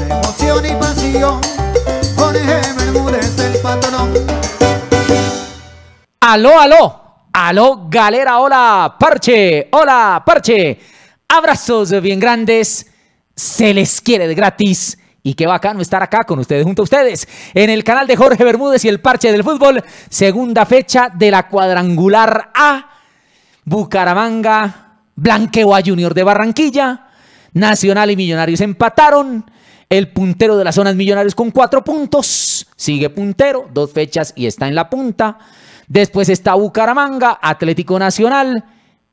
emoción y pasión, el Aló, aló, aló, galera, hola, parche, hola, parche. Abrazos bien grandes, se les quiere de gratis. Y qué bacano estar acá con ustedes, junto a ustedes, en el canal de Jorge Bermúdez y el Parche del Fútbol, segunda fecha de la cuadrangular A, Bucaramanga, Blanqueo a Junior de Barranquilla, Nacional y Millonarios empataron, el puntero de las zonas Millonarios con cuatro puntos, sigue puntero, dos fechas y está en la punta, después está Bucaramanga, Atlético Nacional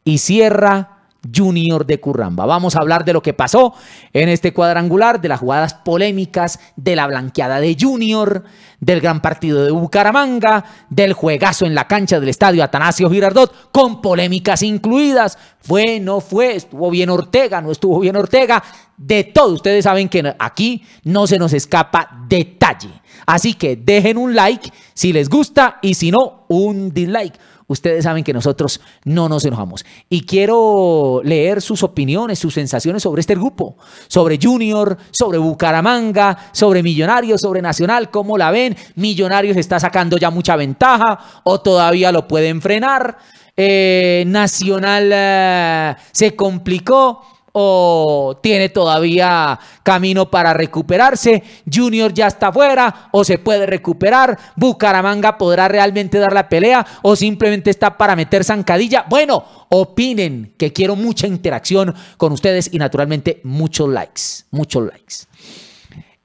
y cierra Junior de Curramba. Vamos a hablar de lo que pasó en este cuadrangular, de las jugadas polémicas, de la blanqueada de Junior, del gran partido de Bucaramanga, del juegazo en la cancha del estadio Atanasio Girardot, con polémicas incluidas. Fue, no fue, estuvo bien Ortega, no estuvo bien Ortega, de todo. Ustedes saben que aquí no se nos escapa detalle. Así que dejen un like si les gusta y si no, un dislike. Ustedes saben que nosotros no nos enojamos. Y quiero leer sus opiniones, sus sensaciones sobre este grupo, sobre Junior, sobre Bucaramanga, sobre Millonarios, sobre Nacional, cómo la ven. Millonarios está sacando ya mucha ventaja o todavía lo pueden frenar. Eh, Nacional eh, se complicó o tiene todavía camino para recuperarse. Junior ya está fuera o se puede recuperar. Bucaramanga podrá realmente dar la pelea o simplemente está para meter zancadilla. Bueno, opinen, que quiero mucha interacción con ustedes y naturalmente muchos likes, muchos likes.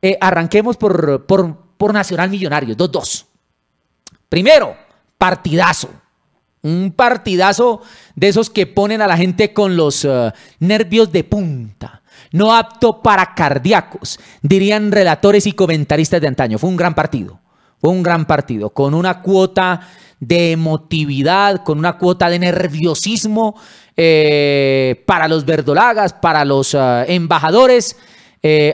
Eh, arranquemos por, por, por Nacional Millonario, dos dos. Primero, partidazo. Un partidazo de esos que ponen a la gente con los eh, nervios de punta. No apto para cardíacos, dirían relatores y comentaristas de antaño. Fue un gran partido. Fue un gran partido, con una cuota de emotividad, con una cuota de nerviosismo eh, para los verdolagas, para los eh, embajadores,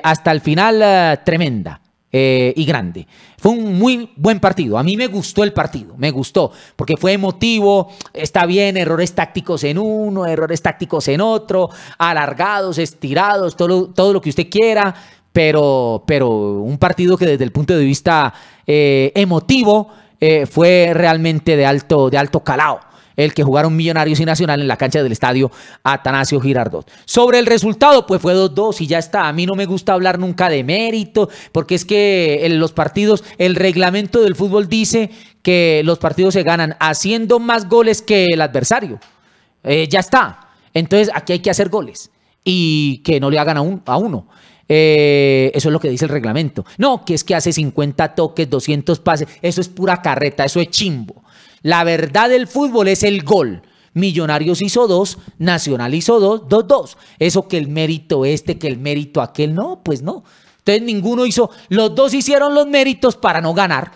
hasta el final tremenda. Eh, y grande. Fue un muy buen partido. A mí me gustó el partido, me gustó, porque fue emotivo. Está bien, errores tácticos en uno, errores tácticos en otro, alargados, estirados, todo, todo lo que usted quiera. Pero, pero un partido que desde el punto de vista eh, emotivo eh, fue realmente de alto, de alto calado el que jugaron Millonarios y Nacional en la cancha del estadio Atanasio Girardot. Sobre el resultado, pues fue 2-2 y ya está. A mí no me gusta hablar nunca de mérito, porque es que en los partidos, el reglamento del fútbol dice que los partidos se ganan haciendo más goles que el adversario. Eh, ya está. Entonces aquí hay que hacer goles y que no le hagan a, uno. Eh, eso es lo que dice el reglamento. No, que es que hace 50 toques, 200 pases. Eso es pura carreta, eso es chimbo. La verdad del fútbol es el gol. Millonarios hizo dos, Nacional hizo dos, dos, dos. Eso que el mérito este, que el mérito aquel, no, pues no. Entonces ninguno hizo, los dos hicieron los méritos para no ganar.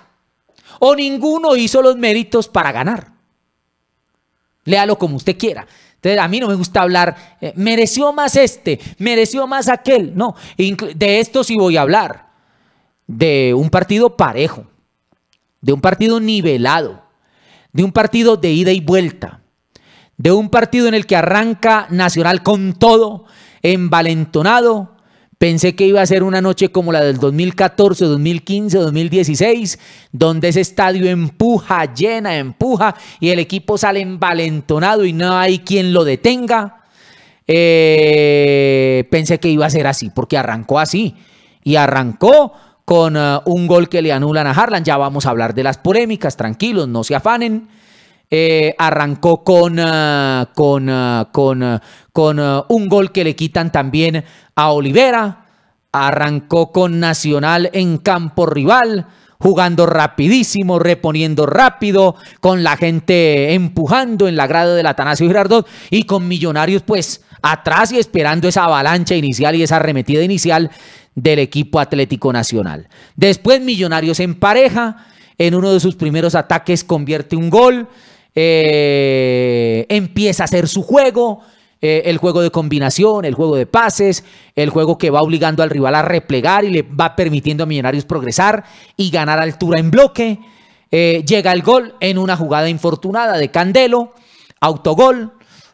O ninguno hizo los méritos para ganar. Léalo como usted quiera. Entonces, a mí no me gusta hablar, eh, mereció más este, mereció más aquel. No, de esto sí voy a hablar. De un partido parejo, de un partido nivelado de un partido de ida y vuelta, de un partido en el que arranca Nacional con todo, envalentonado. Pensé que iba a ser una noche como la del 2014, 2015, 2016, donde ese estadio empuja, llena, empuja, y el equipo sale envalentonado y no hay quien lo detenga. Eh, pensé que iba a ser así, porque arrancó así. Y arrancó con eh, un gol que le anulan a Harlan. Ya vamos a hablar de las polémicas, tranquilos, no se afanen. Eh, arrancó con, eh, con, con, con un gol que le quitan también a Olivera. Arrancó con Nacional en campo rival jugando rapidísimo, reponiendo rápido, con la gente empujando en la grada del Atanasio Girardot y con Millonarios, pues atrás y esperando esa avalancha inicial y esa arremetida inicial del equipo Atlético Nacional. Después Millonarios en pareja, en uno de sus primeros ataques convierte un gol, eh, empieza a hacer su juego, eh, el juego de combinación, el juego de pases, el juego que va obligando al rival a replegar y le va permitiendo a Millonarios progresar y ganar altura en bloque. Eh, llega el gol en una jugada infortunada de Candelo, autogol,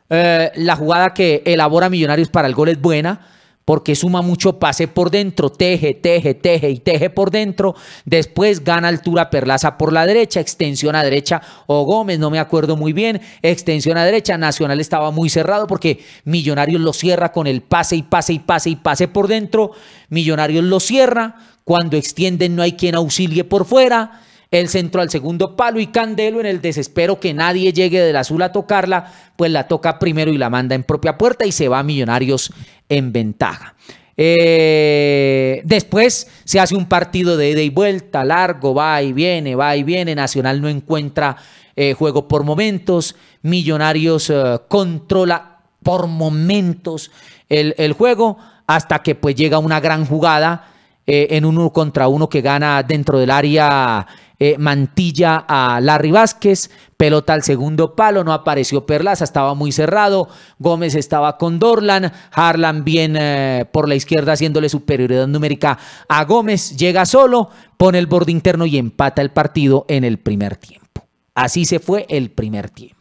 eh, la jugada que elabora Millonarios para el gol es buena porque suma mucho pase por dentro, teje, teje, teje y teje por dentro. Después gana altura Perlaza por la derecha, extensión a derecha o Gómez, no me acuerdo muy bien, extensión a derecha. Nacional estaba muy cerrado porque Millonarios lo cierra con el pase y pase y pase y pase por dentro. Millonarios lo cierra, cuando extienden no hay quien auxilie por fuera el centro al segundo palo y Candelo en el desespero que nadie llegue del azul a tocarla, pues la toca primero y la manda en propia puerta y se va Millonarios en ventaja. Eh, después se hace un partido de ida y vuelta, largo, va y viene, va y viene. Nacional no encuentra eh, juego por momentos. Millonarios eh, controla por momentos el, el, juego hasta que pues llega una gran jugada eh, en un uno contra uno que gana dentro del área eh, Mantilla a Larry Vázquez, pelota al segundo palo, no apareció Perlaza, estaba muy cerrado, Gómez estaba con Dorlan, Harlan bien eh, por la izquierda haciéndole superioridad numérica a Gómez, llega solo, pone el borde interno y empata el partido en el primer tiempo. Así se fue el primer tiempo.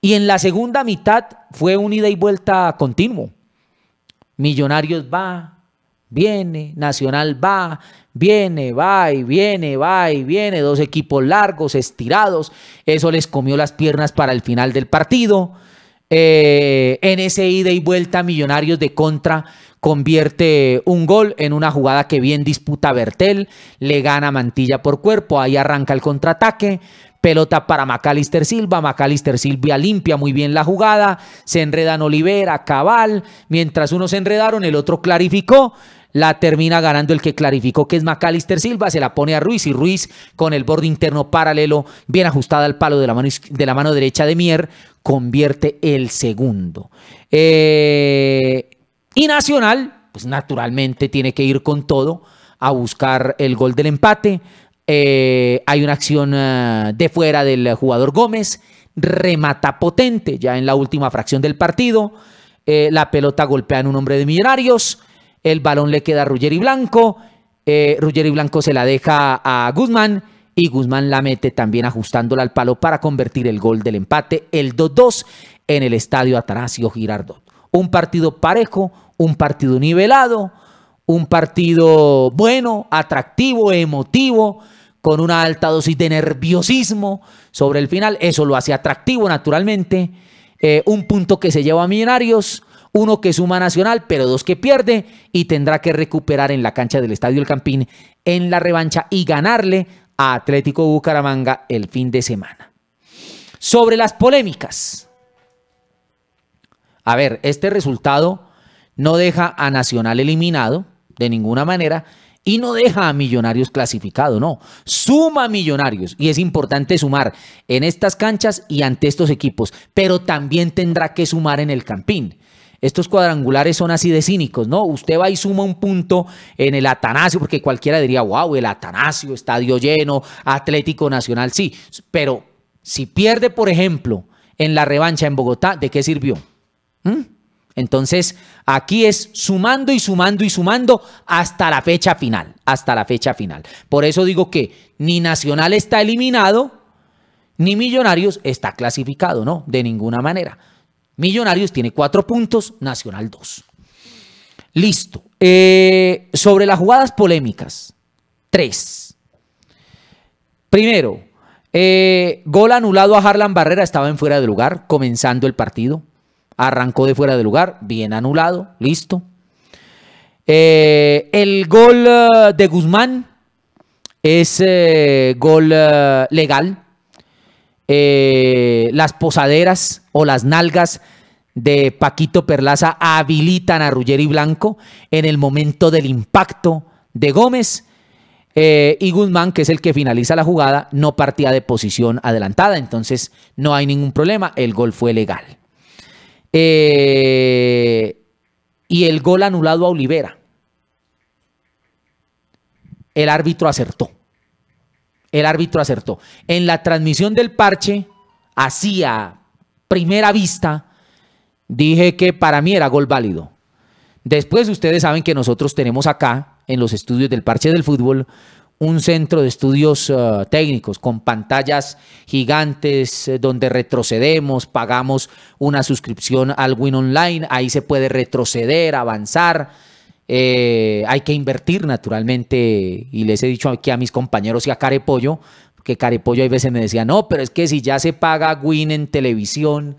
Y en la segunda mitad fue un ida y vuelta continuo. Millonarios va, viene, Nacional va, viene, va y viene, va y viene, dos equipos largos, estirados, eso les comió las piernas para el final del partido. Eh, en ese ida y vuelta, Millonarios de contra convierte un gol en una jugada que bien disputa Bertel, le gana Mantilla por cuerpo, ahí arranca el contraataque, pelota para Macalister Silva, Macalister silvia limpia muy bien la jugada, se enredan Olivera, Cabal, mientras unos se enredaron, el otro clarificó, la termina ganando el que clarificó que es Macalister Silva, se la pone a Ruiz y Ruiz con el borde interno paralelo, bien ajustada al palo de la mano, de la mano derecha de Mier, convierte el segundo. Eh, y Nacional, pues naturalmente tiene que ir con todo a buscar el gol del empate. Eh, hay una acción eh, de fuera del jugador Gómez, remata potente ya en la última fracción del partido. la pelota golpea en un hombre de Millonarios el balón le queda a Ruggeri Blanco, eh, Ruggeri Blanco se la deja a Guzmán y Guzmán la mete también ajustándola al palo para convertir el gol del empate, el 2-2 en el estadio Atanasio Girardot. Un partido parejo, un partido nivelado, un partido bueno, atractivo, emotivo, con una alta dosis de nerviosismo sobre el final. Eso lo hace atractivo naturalmente. Eh, un punto que se lleva a Millonarios, uno que suma Nacional, pero dos que pierde y tendrá que recuperar en la cancha del Estadio El Campín en la revancha y ganarle a Atlético Bucaramanga el fin de semana. Sobre las polémicas. A ver, este resultado no deja a Nacional eliminado de ninguna manera y no deja a Millonarios clasificado, no. Suma Millonarios y es importante sumar en estas canchas y ante estos equipos, pero también tendrá que sumar en el Campín. Estos cuadrangulares son así de cínicos, ¿no? Usted va y suma un punto en el Atanasio, porque cualquiera diría, wow, el Atanasio, estadio lleno, Atlético Nacional, sí, pero si pierde, por ejemplo, en la revancha en Bogotá, ¿de qué sirvió? ¿Mm? Entonces, aquí es sumando y sumando y sumando hasta la fecha final, hasta la fecha final. Por eso digo que ni Nacional está eliminado, ni Millonarios está clasificado, ¿no? De ninguna manera. Millonarios tiene cuatro puntos, Nacional dos. Listo. Eh, sobre las jugadas polémicas, tres. Primero, eh, gol anulado a Harlan Barrera, estaba en fuera de lugar, comenzando el partido. Arrancó de fuera de lugar, bien anulado, listo. Eh, el gol de Guzmán es gol legal, eh, las posaderas o las nalgas de Paquito Perlaza habilitan a Ruggeri Blanco en el momento del impacto de Gómez. Eh, y Guzmán, que es el que finaliza la jugada, no partía de posición adelantada, entonces no hay ningún problema, el gol fue legal. Eh, y el gol anulado a Olivera. El árbitro acertó el árbitro acertó. En la transmisión del parche, así primera vista, dije que para mí era gol válido. Después ustedes saben que nosotros tenemos acá, en los estudios del parche del fútbol, un centro de estudios eh, técnicos con pantallas gigantes eh, donde retrocedemos, pagamos una suscripción al Win Online, ahí se puede retroceder, avanzar eh, hay que invertir naturalmente, y les he dicho aquí a mis compañeros y a Carepollo, que Carepollo hay veces me decía, no, pero es que si ya se paga Win en televisión,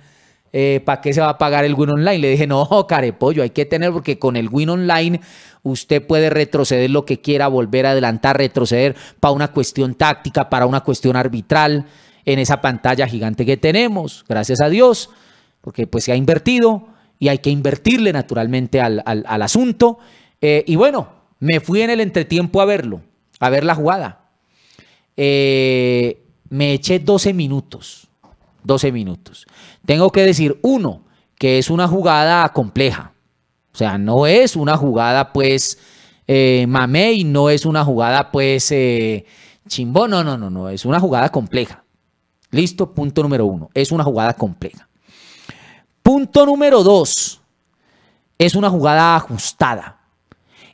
eh, ¿para qué se va a pagar el Win Online? Le dije, no, Carepollo, hay que tener, porque con el Win Online usted puede retroceder lo que quiera, volver a adelantar, retroceder para una cuestión táctica, para una cuestión arbitral, en esa pantalla gigante que tenemos, gracias a Dios, porque pues se ha invertido y hay que invertirle naturalmente al, asunto. Eh, y bueno, me fui en el entretiempo a verlo, a ver la jugada. Eh, me eché 12 minutos, 12 minutos. Tengo que decir, uno, que es una jugada compleja. O sea, no es una jugada pues eh, Y no es una jugada pues eh, chimbón no, no, no, no, es una jugada compleja. Listo, punto número uno, es una jugada compleja. Punto número dos, es una jugada ajustada.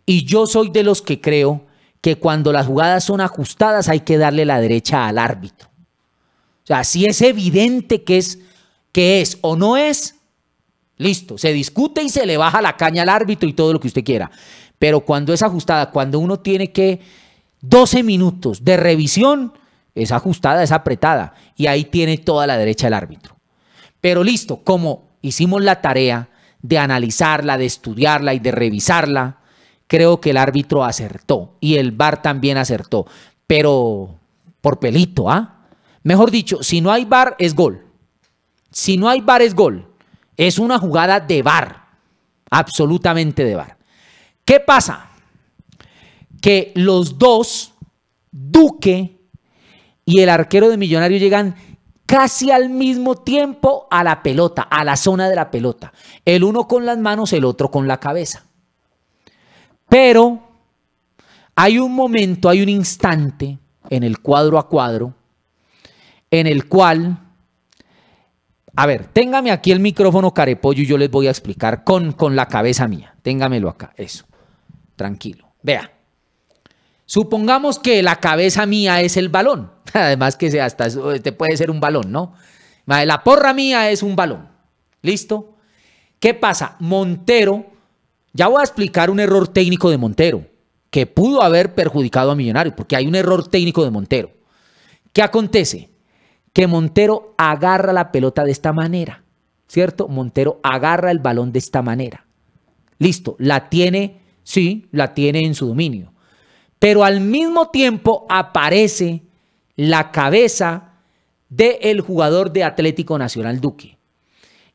Y yo soy de los que creo que cuando las jugadas son ajustadas hay que darle la derecha al árbitro. O sea, si es evidente que es, que es o no es, listo, se discute y se le baja la caña al árbitro y todo lo que usted quiera. Pero cuando es ajustada, cuando uno tiene que 12 minutos de revisión, es ajustada, es apretada. Y ahí tiene toda la derecha el árbitro. Pero listo, como hicimos la tarea de analizarla, de estudiarla y de revisarla, creo que el árbitro acertó y el VAR también acertó, pero por pelito, ¿ah? Mejor dicho, si no hay VAR es gol. Si no hay VAR es gol. Es una jugada de VAR, absolutamente de VAR. ¿Qué pasa? Que los dos, Duque y el arquero de Millonario llegan casi al mismo tiempo a la pelota, a la zona de la pelota. El uno con las manos, el otro con la cabeza. Pero hay un momento, hay un instante en el cuadro a cuadro en el cual, a ver, téngame aquí el micrófono carepollo y yo les voy a explicar con, con la cabeza mía. Téngamelo acá, eso. Tranquilo. Vea. Supongamos que la cabeza mía es el balón. Además que hasta te puede ser un balón, ¿no? La porra mía es un balón. ¿Listo? ¿Qué pasa? Montero, ya voy a explicar un error técnico de Montero, que pudo haber perjudicado a Millonario porque hay un error técnico de Montero. ¿Qué acontece? Que Montero agarra la pelota de esta manera, ¿cierto? Montero agarra el balón de esta manera. Listo, la tiene, sí, la tiene en su dominio pero al mismo tiempo aparece la cabeza del jugador de Atlético Nacional Duque.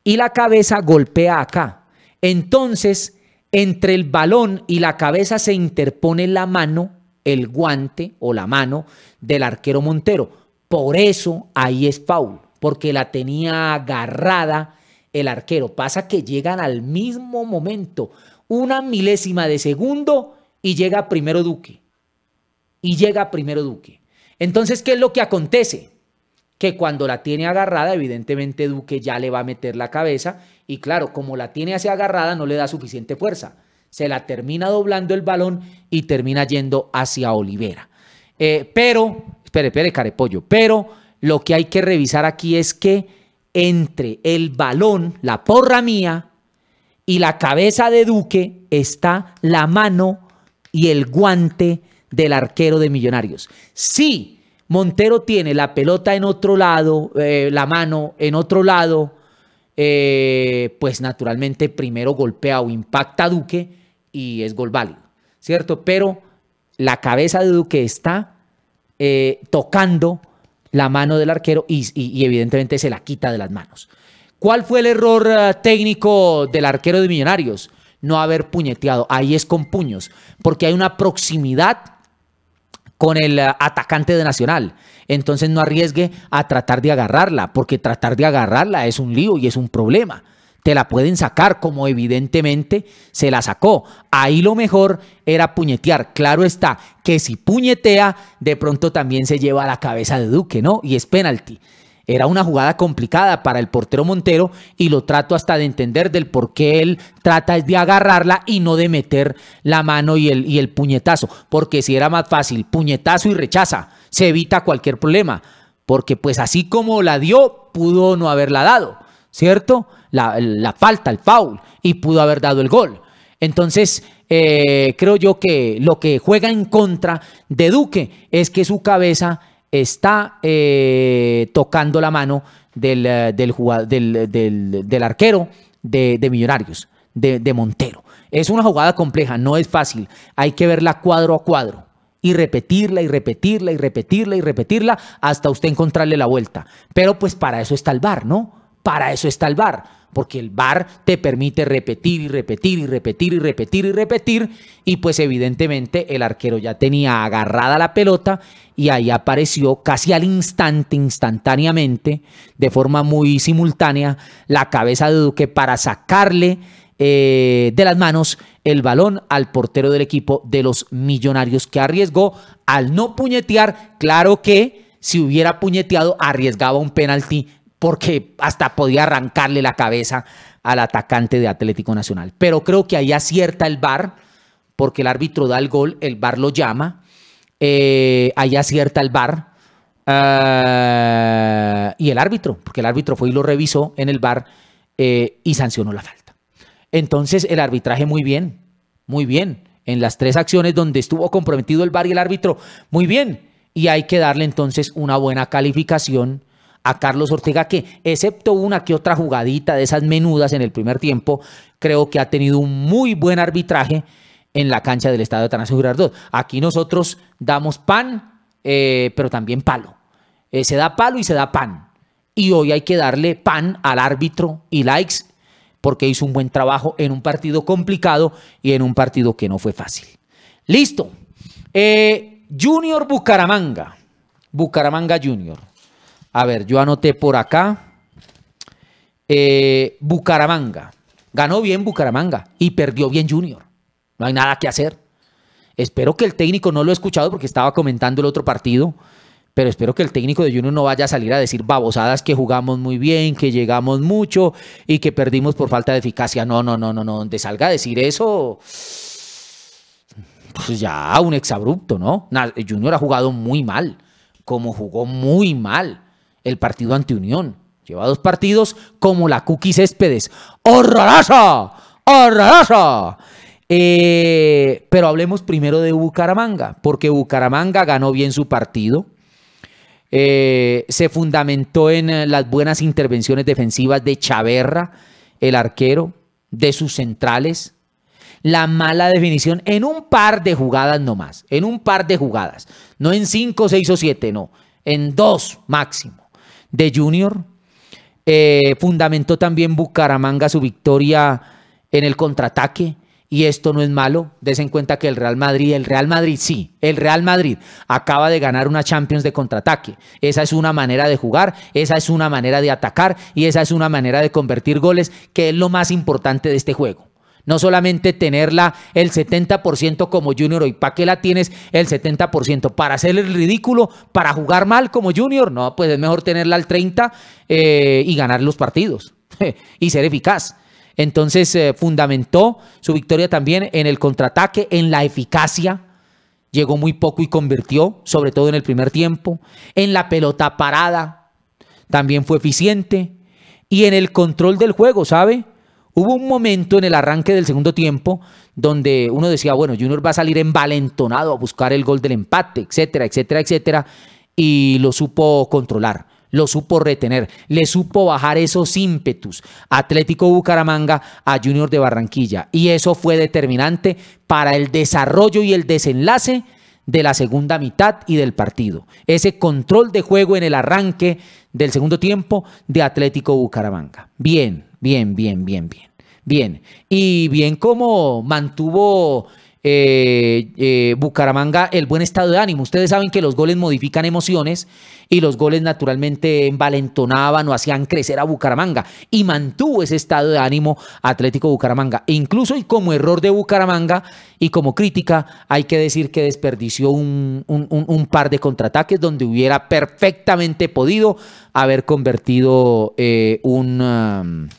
Y la cabeza golpea acá. Entonces, entre el balón y la cabeza se interpone la mano, el guante o la mano del arquero Montero. Por eso ahí es Paul, porque la tenía agarrada el arquero. Pasa que llegan al mismo momento, una milésima de segundo, y llega primero Duque y llega primero Duque. Entonces, ¿qué es lo que acontece? Que cuando la tiene agarrada, evidentemente Duque ya le va a meter la cabeza y claro, como la tiene así agarrada, no le da suficiente fuerza. Se la termina doblando el balón y termina yendo hacia Olivera. Eh, pero, espere, espere, carepollo, pero lo que hay que revisar aquí es que entre el balón, la porra mía, y la cabeza de Duque está la mano y el guante del arquero de Millonarios. Si Montero tiene la pelota en otro lado, eh, la mano en otro lado, eh, pues naturalmente primero golpea o impacta a Duque y es gol válido, ¿cierto? Pero la cabeza de Duque está eh, tocando la mano del arquero y, evidentemente se la quita de las manos. ¿Cuál fue el error técnico del arquero de Millonarios? No haber puñeteado. Ahí es con puños, porque hay una proximidad con el eh, atacante de Nacional. Entonces no arriesgue a tratar de agarrarla, porque tratar de agarrarla es un lío y es un problema. Te la pueden sacar como evidentemente se la sacó. Ahí lo mejor era puñetear. Claro está que si puñetea, de pronto también se lleva a la cabeza de Duque, ¿no? Y es penalti. Era una jugada complicada para el portero Montero y lo trato hasta de entender del por qué él trata de agarrarla y no de meter la mano y el, puñetazo. Porque si era más fácil, puñetazo y rechaza, se evita cualquier problema. Porque pues así como la dio, pudo no haberla dado, ¿cierto? La, falta, el foul, y pudo haber dado el gol. Entonces, eh, creo yo que lo que juega en contra de Duque es que su cabeza está eh, tocando la mano del, eh, del, del, arquero de, Millonarios, de, de, Montero. Es una jugada compleja, no es fácil. Hay que verla cuadro a cuadro y repetirla y repetirla y repetirla y repetirla hasta usted encontrarle la vuelta. Pero pues para eso está el bar, ¿no? Para eso está el bar, porque el bar te permite repetir y repetir y repetir y repetir y repetir. Y pues evidentemente el arquero ya tenía agarrada la pelota y ahí apareció casi al instante, instantáneamente, de forma muy simultánea, la cabeza de Duque para sacarle eh, de las manos el balón al portero del equipo de los millonarios que arriesgó al no puñetear. Claro que si hubiera puñeteado arriesgaba un penalti porque hasta podía arrancarle la cabeza al atacante de Atlético Nacional. Pero creo que ahí acierta el VAR, porque el árbitro da el gol, el VAR lo llama, eh, ahí acierta el VAR. Eh, y el árbitro, porque el árbitro fue y lo revisó en el VAR eh, y sancionó la falta. Entonces el arbitraje muy bien, muy bien. En las tres acciones donde estuvo comprometido el VAR y el árbitro, muy bien. Y hay que darle entonces una buena calificación a Carlos Ortega, que excepto una que otra jugadita de esas menudas en el primer tiempo, creo que ha tenido un muy buen arbitraje en la cancha del de Atanasio Girardot. Aquí nosotros damos pan, eh, pero también palo. Eh, se da palo y se da pan. Y hoy hay que darle pan al árbitro y likes porque hizo un buen trabajo en un partido complicado y en un partido que no fue fácil. Listo. Eh, Junior Bucaramanga. Bucaramanga Junior. A ver, yo anoté por acá. Eh, Bucaramanga. Ganó bien Bucaramanga y perdió bien Junior. No hay nada que hacer. Espero que el técnico no lo he escuchado porque estaba comentando el otro partido, pero espero que el técnico de Junior no vaya a salir a decir babosadas que jugamos muy bien, que llegamos mucho y que perdimos por falta de eficacia. No, no, no, no, no. Donde salga a decir eso, pues ya un exabrupto, ¿no? Junior ha jugado muy mal, como jugó muy mal el partido Unión. Lleva dos partidos como la Cookie Céspedes. ¡Horrorosa! ¡Horrorosa! Eh, pero hablemos primero de Bucaramanga, porque Bucaramanga ganó bien su partido. Eh, se fundamentó en eh, las buenas intervenciones defensivas de Chaverra, el arquero, de sus centrales. La mala definición en un par de jugadas nomás, en un par de jugadas, no en cinco, seis o siete, no, en dos máximo de Junior. Eh, fundamentó también Bucaramanga su victoria en el contraataque. Y esto no es malo. Des cuenta que el Real Madrid, el Real Madrid sí, el Real Madrid acaba de ganar una Champions de contraataque. Esa es una manera de jugar, esa es una manera de atacar y esa es una manera de convertir goles, que es lo más importante de este juego. No solamente tenerla el 70% como junior, hoy para qué la tienes el 70%, para hacer el ridículo, para jugar mal como junior, no, pues es mejor tenerla al 30% eh, y ganar los partidos y ser eficaz. Entonces eh, fundamentó su victoria también en el contraataque, en la eficacia. Llegó muy poco y convirtió, sobre todo en el primer tiempo. En la pelota parada también fue eficiente. Y en el control del juego, ¿sabe? Hubo un momento en el arranque del segundo tiempo donde uno decía, bueno, Junior va a salir envalentonado a buscar el gol del empate, etcétera, etcétera, etcétera, y lo supo controlar, lo supo retener, le supo bajar esos ímpetus Atlético Bucaramanga a Junior de Barranquilla, y eso fue determinante para el desarrollo y el desenlace de la segunda mitad y del partido. Ese control de juego en el arranque del segundo tiempo de Atlético Bucaramanga. Bien, Bien, bien, bien, bien. Bien. Y bien como mantuvo eh, eh, Bucaramanga el buen estado de ánimo. Ustedes saben que los goles modifican emociones y los goles naturalmente envalentonaban o hacían crecer a Bucaramanga y mantuvo ese estado de ánimo Atlético Bucaramanga. E incluso y como error de Bucaramanga y como crítica hay que decir que desperdició un, un, par de contraataques donde hubiera perfectamente podido haber convertido eh, un... Um,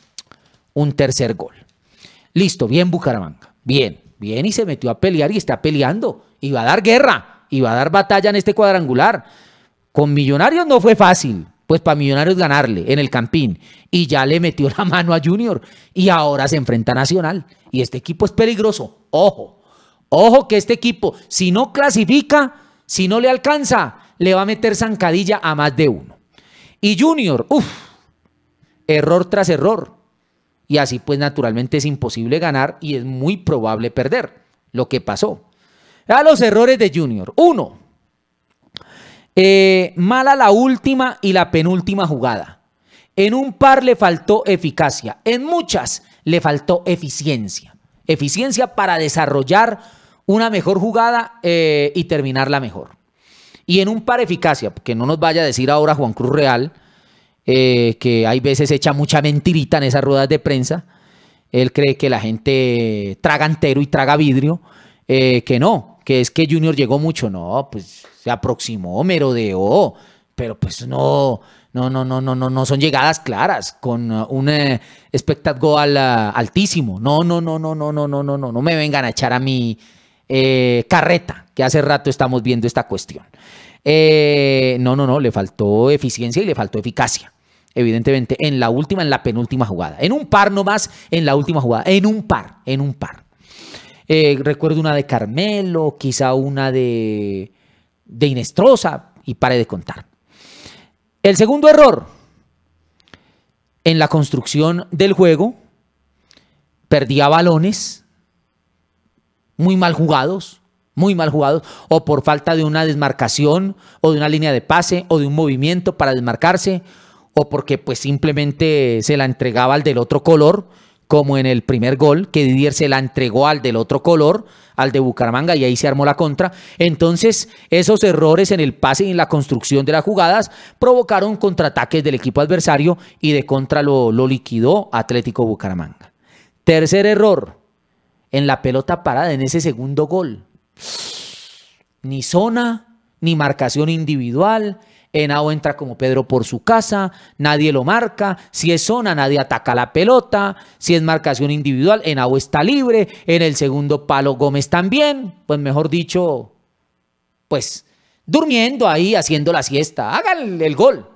un tercer gol. Listo, bien Bucaramanga, bien, bien y se metió a pelear y está peleando y va a dar guerra y va a dar batalla en este cuadrangular. Con Millonarios no fue fácil, pues para Millonarios ganarle en el Campín y ya le metió la mano a Junior y ahora se enfrenta a Nacional y este equipo es peligroso. Ojo, ojo que este equipo si no clasifica, si no le alcanza, le va a meter zancadilla a más de uno. Y Junior, uff, error tras error y así pues naturalmente es imposible ganar y es muy probable perder lo que pasó. A los errores de Junior. Uno, eh, mala la última y la penúltima jugada. En un par le faltó eficacia, en muchas le faltó eficiencia. Eficiencia para desarrollar una mejor jugada eh, y terminarla mejor. Y en un par eficacia, que no nos vaya a decir ahora Juan Cruz Real, que hay veces echa mucha mentirita en esas ruedas de prensa. Él cree que la gente traga entero y traga vidrio, que no, que es que Junior llegó mucho, no, pues se aproximó, merodeó, pero pues no, no, no, no, no, no, no son llegadas claras, con un espectáculo altísimo. No, no, no, no, no, no, no, no, no, no me vengan a echar a mi carreta, que hace rato estamos viendo esta cuestión. Eh, no, no, no, le faltó eficiencia y le faltó eficacia. Evidentemente, en la última, en la penúltima jugada. En un par no más en la última jugada. En un par, en un par. Eh, recuerdo una de Carmelo, quizá una de, de Inestrosa, y pare de contar. El segundo error, en la construcción del juego, perdía balones muy mal jugados, muy mal jugado o por falta de una desmarcación, o de una línea de pase, o de un movimiento para desmarcarse, o porque pues simplemente se la entregaba al del otro color, como en el primer gol, que Didier se la entregó al del otro color, al de Bucaramanga, y ahí se armó la contra. Entonces, esos errores en el pase y en la construcción de las jugadas provocaron contraataques del equipo adversario y de contra lo, lo liquidó Atlético Bucaramanga. Tercer error, en la pelota parada, en ese segundo gol. Ni zona, ni marcación individual. Henao entra como Pedro por su casa, nadie lo marca. Si es zona, nadie ataca la pelota. Si es marcación individual, Henao está libre. En el segundo palo, Gómez también. Pues mejor dicho, pues durmiendo ahí, haciendo la siesta. Hagan el gol.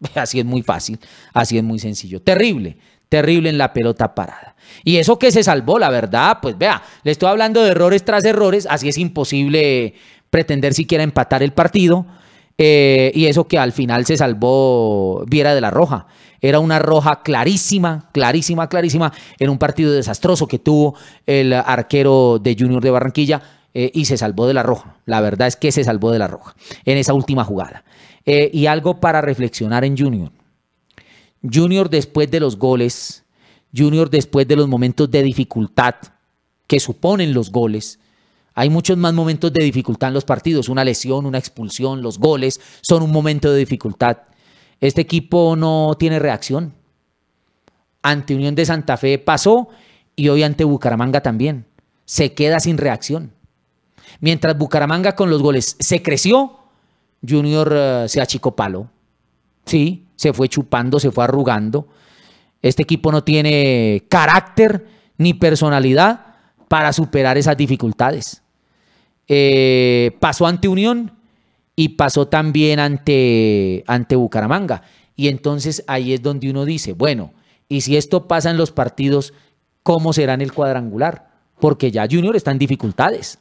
Así es muy fácil, así es muy sencillo. Terrible, terrible en la pelota parada. Y eso que se salvó, la verdad, pues vea, le estoy hablando de errores tras errores, así es imposible pretender siquiera empatar el partido. Eh, y eso que al final se salvó Viera de la Roja. Era una roja clarísima, clarísima, clarísima, en un partido desastroso que tuvo el arquero de Junior de Barranquilla eh, y se salvó de la Roja. La verdad es que se salvó de la Roja en esa última jugada. Eh, y algo para reflexionar en Junior. Junior después de los goles, Junior después de los momentos de dificultad que suponen los goles, hay muchos más momentos de dificultad en los partidos, una lesión, una expulsión, los goles son un momento de dificultad. Este equipo no tiene reacción. Ante Unión de Santa Fe pasó y hoy ante Bucaramanga también. Se queda sin reacción. Mientras Bucaramanga con los goles se creció, Junior eh, se achicó palo. Sí, se fue chupando, se fue arrugando. Este equipo no tiene carácter ni personalidad para superar esas dificultades. Eh, pasó ante Unión y pasó también ante, ante Bucaramanga. Y entonces ahí es donde uno dice, bueno, y si esto pasa en los partidos, ¿cómo será en el cuadrangular? Porque ya Junior está en dificultades.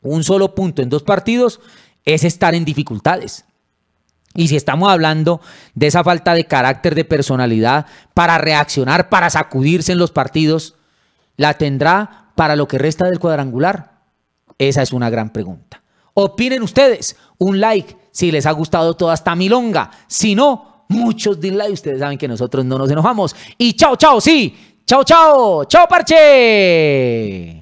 Un solo punto en dos partidos es estar en dificultades. Y si estamos hablando de esa falta de carácter, de personalidad, para reaccionar, para sacudirse en los partidos, ¿la tendrá para lo que resta del cuadrangular? Esa es una gran pregunta. Opinen ustedes, un like si les ha gustado toda esta milonga. Si no, muchos dislike. Ustedes saben que nosotros no nos enojamos. Y chao, chao, sí. Chao, chao. Chao, parche.